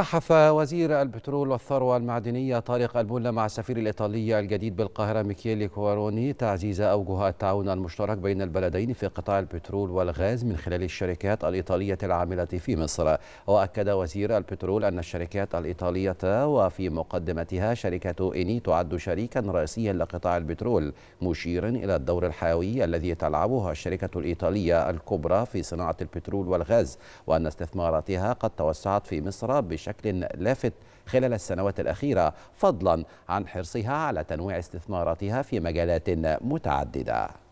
بحث وزير البترول والثروة المعدنية طارق البولة مع السفير الإيطالي الجديد بالقاهرة ميكيلي كواروني تعزيز أوجه التعاون المشترك بين البلدين في قطاع البترول والغاز من خلال الشركات الإيطالية العاملة في مصر وأكد وزير البترول أن الشركات الإيطالية وفي مقدمتها شركة إيني تعد شريكا رئيسيا لقطاع البترول مشيرا إلى الدور الحيوي الذي تلعبها الشركة الإيطالية الكبرى في صناعة البترول والغاز وأن استثماراتها قد توسعت في مصر بشكل بشكل لافت خلال السنوات الأخيرة فضلا عن حرصها على تنويع استثماراتها في مجالات متعددة